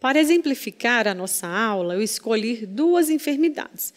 Para exemplificar a nossa aula, eu escolhi duas enfermidades,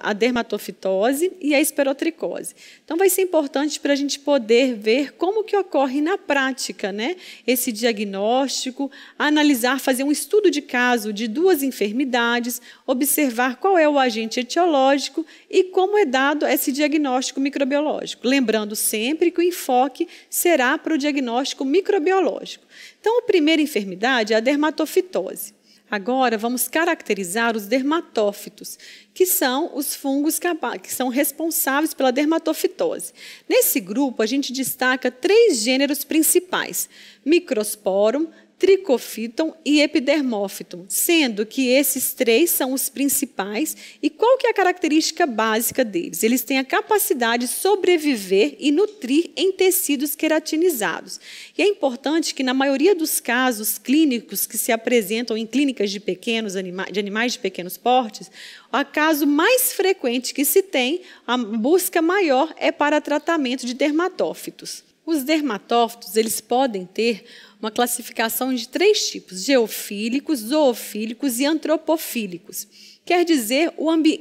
a dermatofitose e a esperotricose. Então, vai ser importante para a gente poder ver como que ocorre na prática né, esse diagnóstico, analisar, fazer um estudo de caso de duas enfermidades, observar qual é o agente etiológico e como é dado esse diagnóstico microbiológico. Lembrando sempre que o enfoque será para o diagnóstico microbiológico. Então, a primeira enfermidade é a dermatofitose. Agora vamos caracterizar os dermatófitos, que são os fungos que são responsáveis pela dermatofitose. Nesse grupo, a gente destaca três gêneros principais: Microsporum, tricofiton e epidermófito, sendo que esses três são os principais. E qual que é a característica básica deles? Eles têm a capacidade de sobreviver e nutrir em tecidos queratinizados. E é importante que na maioria dos casos clínicos que se apresentam em clínicas de pequenos de animais de pequenos portes, o caso mais frequente que se tem, a busca maior é para tratamento de dermatófitos. Os dermatófitos, eles podem ter uma classificação de três tipos: geofílicos, zoofílicos e antropofílicos. Quer dizer,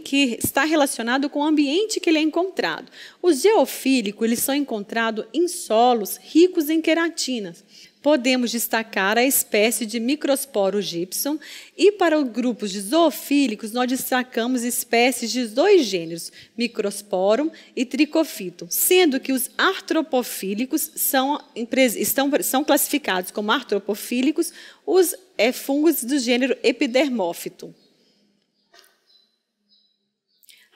que está relacionado com o ambiente que ele é encontrado. Os geofílicos, eles são encontrados em solos ricos em queratinas podemos destacar a espécie de microsporo gypsum e para os grupos de zoofílicos nós destacamos espécies de dois gêneros, microsporum e tricofito, sendo que os artropofílicos são, estão, são classificados como artropofílicos os é, fungos do gênero epidermófito.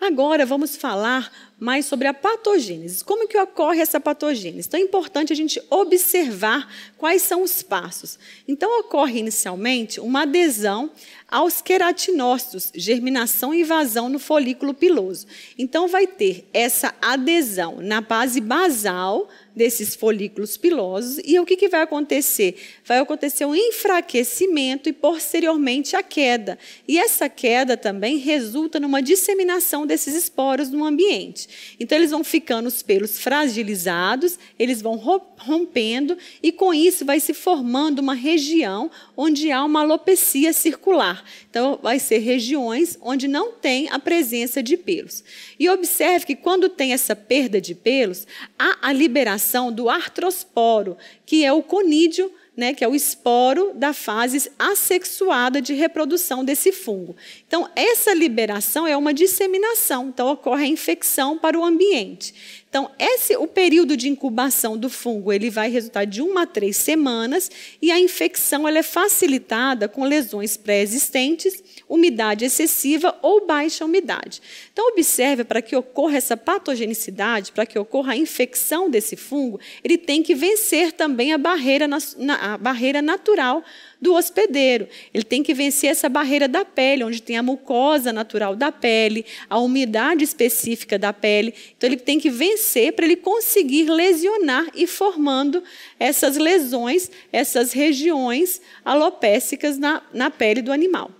Agora vamos falar mais sobre a patogênese. Como que ocorre essa patogênese? Então é importante a gente observar quais são os passos. Então ocorre inicialmente uma adesão aos queratinócitos, germinação e invasão no folículo piloso. Então vai ter essa adesão na base basal desses folículos pilosos. E o que, que vai acontecer? Vai acontecer um enfraquecimento e, posteriormente, a queda. E essa queda também resulta numa disseminação desses esporos no ambiente. Então, eles vão ficando os pelos fragilizados, eles vão rompendo, e com isso vai se formando uma região onde há uma alopecia circular. Então, vai ser regiões onde não tem a presença de pelos. E observe que quando tem essa perda de pelos, há a liberação formação do artrosporo, que é o conídeo, né, que é o esporo da fase assexuada de reprodução desse fungo. Então, essa liberação é uma disseminação, então ocorre a infecção para o ambiente. Então, esse, o período de incubação do fungo ele vai resultar de uma a três semanas e a infecção ela é facilitada com lesões pré-existentes, umidade excessiva ou baixa umidade. Então, observe para que ocorra essa patogenicidade, para que ocorra a infecção desse fungo, ele tem que vencer também a barreira, na, a barreira natural do hospedeiro. Ele tem que vencer essa barreira da pele, onde tem a mucosa natural da pele, a umidade específica da pele. Então, ele tem que vencer para ele conseguir lesionar e formando essas lesões, essas regiões alopécicas na, na pele do animal.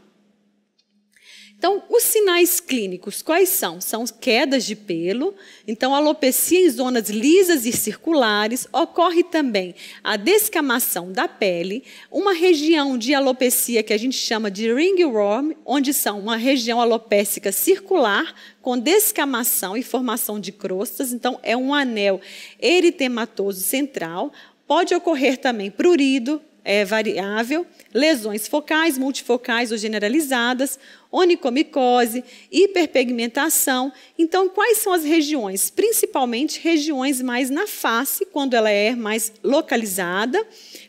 Então, os sinais clínicos quais são? São quedas de pelo, então alopecia em zonas lisas e circulares, ocorre também a descamação da pele, uma região de alopecia que a gente chama de ringworm, onde são uma região alopécica circular com descamação e formação de crostas, então é um anel eritematoso central, Pode ocorrer também prurido, é, variável, lesões focais, multifocais ou generalizadas, onicomicose, hiperpigmentação. Então, quais são as regiões? Principalmente regiões mais na face, quando ela é mais localizada.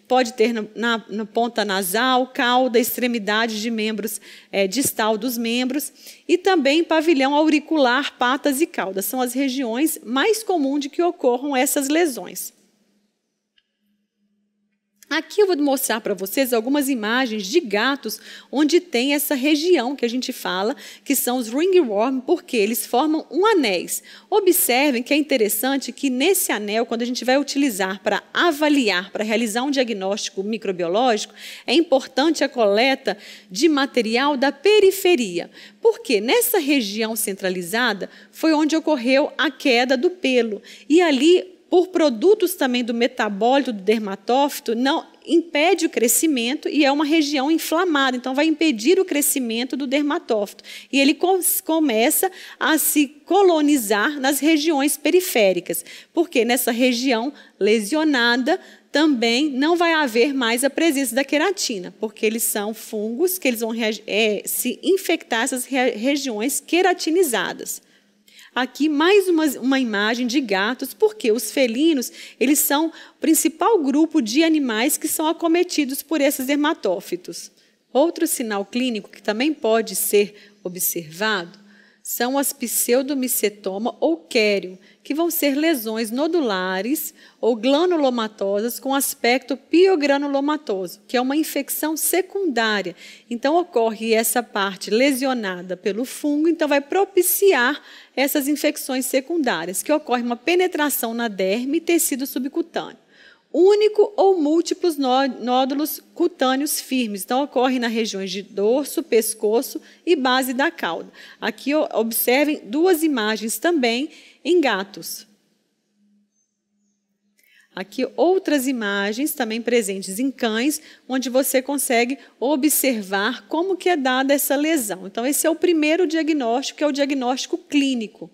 Pode ter na, na, ponta nasal, cauda, extremidades de membros, é, distal dos membros. E também pavilhão auricular, patas e cauda. São as regiões mais comuns de que ocorram essas lesões. Aqui eu vou mostrar para vocês algumas imagens de gatos onde tem essa região que a gente fala, que são os ringworm, porque eles formam um anéis. Observem que é interessante que nesse anel, quando a gente vai utilizar para avaliar, para realizar um diagnóstico microbiológico, é importante a coleta de material da periferia. Porque nessa região centralizada foi onde ocorreu a queda do pelo. E ali por produtos também do metabólito do dermatófito, não impede o crescimento e é uma região inflamada, então vai impedir o crescimento do dermatófito. E ele começa a se colonizar nas regiões periféricas, porque nessa região lesionada também não vai haver mais a presença da queratina, porque eles são fungos que eles vão é, se infectar essas re regiões queratinizadas. Aqui mais uma, uma imagem de gatos, porque os felinos eles são o principal grupo de animais que são acometidos por esses dermatófitos. Outro sinal clínico que também pode ser observado são as pseudomicetoma ou quério, que vão ser lesões nodulares ou glanulomatosas com aspecto piogranulomatoso, que é uma infecção secundária. Então, ocorre essa parte lesionada pelo fungo, então vai propiciar essas infecções secundárias, que ocorre uma penetração na derme e tecido subcutâneo único ou múltiplos nódulos cutâneos firmes. Então, ocorre nas regiões de dorso, pescoço e base da cauda. Aqui, observem duas imagens também em gatos. Aqui outras imagens também presentes em cães, onde você consegue observar como que é dada essa lesão. Então esse é o primeiro diagnóstico, que é o diagnóstico clínico.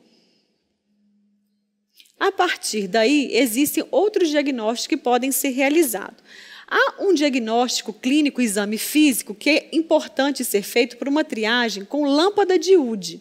A partir daí, existem outros diagnósticos que podem ser realizados. Há um diagnóstico clínico, exame físico, que é importante ser feito por uma triagem com lâmpada de UD.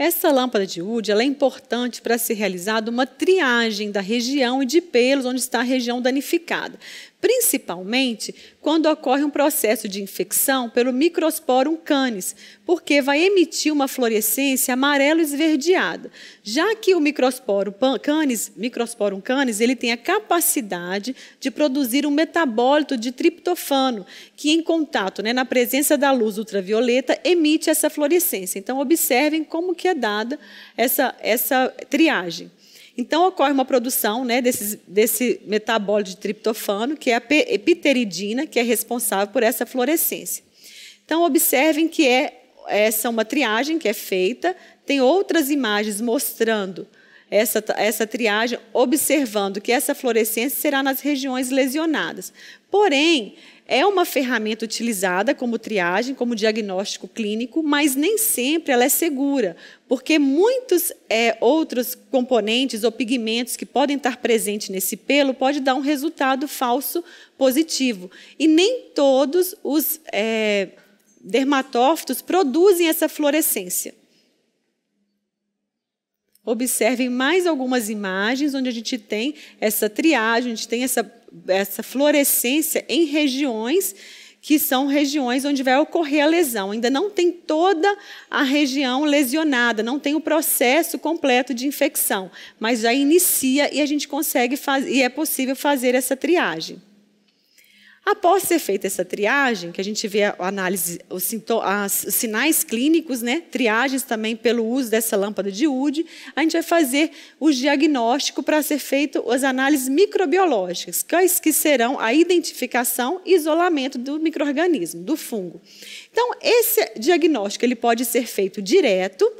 Essa lâmpada de Wood é importante para ser realizada uma triagem da região e de pelos onde está a região danificada, principalmente quando ocorre um processo de infecção pelo Microsporum canis, porque vai emitir uma fluorescência amarelo esverdeada. Já que o Microsporum canis, Microsporum canis, ele tem a capacidade de produzir um metabólito de triptofano, que em contato, né, na presença da luz ultravioleta, emite essa fluorescência. Então observem como que é dada essa, essa triagem. Então, ocorre uma produção né, desse desse metabólito de triptofano, que é a epiteridina, que é responsável por essa fluorescência. Então, observem que é essa é uma triagem que é feita, tem outras imagens mostrando essa, essa triagem, observando que essa fluorescência será nas regiões lesionadas. Porém, é uma ferramenta utilizada como triagem, como diagnóstico clínico, mas nem sempre ela é segura, porque muitos é, outros componentes ou pigmentos que podem estar presentes nesse pelo pode dar um resultado falso positivo. E nem todos os é, dermatófitos produzem essa fluorescência observem mais algumas imagens onde a gente tem essa triagem, a gente tem essa, essa fluorescência em regiões que são regiões onde vai ocorrer a lesão. Ainda não tem toda a região lesionada, não tem o processo completo de infecção, mas já inicia e a gente consegue fazer, e é possível fazer essa triagem. Após ser feita essa triagem, que a gente vê a análise, os, sintomas, os sinais clínicos, né, triagens também pelo uso dessa lâmpada de UD, a gente vai fazer o diagnóstico para ser feito as análises microbiológicas, que serão a identificação e isolamento do microorganismo, do fungo. Então, esse diagnóstico ele pode ser feito direto,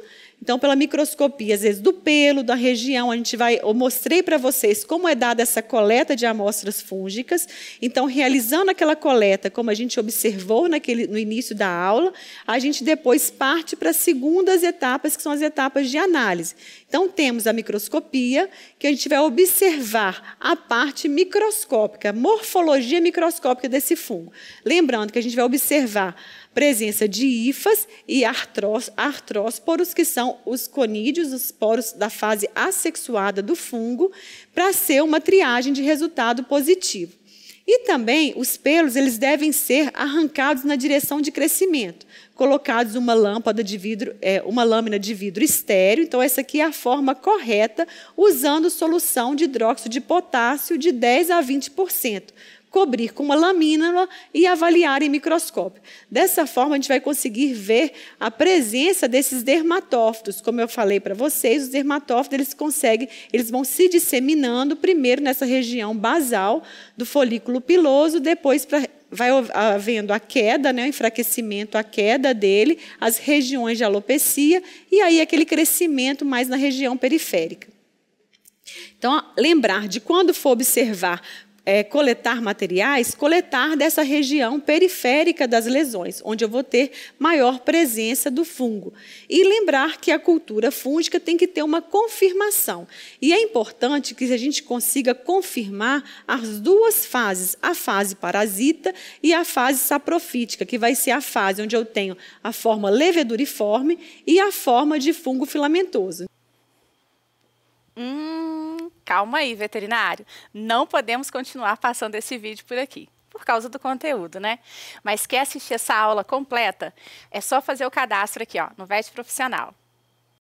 então, pela microscopia, às vezes, do pelo, da região, a gente vai. Eu mostrei para vocês como é dada essa coleta de amostras fúngicas. Então, realizando aquela coleta, como a gente observou naquele, no início da aula, a gente depois parte para as segundas etapas, que são as etapas de análise. Então, temos a microscopia, que a gente vai observar a parte microscópica, morfologia microscópica desse fungo. Lembrando que a gente vai observar presença de hifas e artrós, artrósporos, que são os conídeos, os poros da fase assexuada do fungo, para ser uma triagem de resultado positivo. E também os pelos eles devem ser arrancados na direção de crescimento, colocados uma lâmpada de vidro, é, uma lâmina de vidro estéreo. Então essa aqui é a forma correta usando solução de hidróxido de potássio de 10 a 20%, cobrir com uma lamina e avaliar em microscópio. Dessa forma, a gente vai conseguir ver a presença desses dermatófitos. Como eu falei para vocês, os dermatófitos eles conseguem, eles vão se disseminando primeiro nessa região basal do folículo piloso, depois para vai havendo a queda, né, o enfraquecimento, a queda dele, as regiões de alopecia e aí aquele crescimento mais na região periférica. Então, lembrar de quando for observar é, coletar materiais, coletar dessa região periférica das lesões, onde eu vou ter maior presença do fungo. E lembrar que a cultura fúngica tem que ter uma confirmação. E é importante que a gente consiga confirmar as duas fases, a fase parasita e a fase saprofítica, que vai ser a fase onde eu tenho a forma leveduriforme e a forma de fungo filamentoso. Hum. Calma aí, veterinário. Não podemos continuar passando esse vídeo por aqui por causa do conteúdo, né? Mas quer assistir essa aula completa? É só fazer o cadastro aqui, ó, no VET Profissional.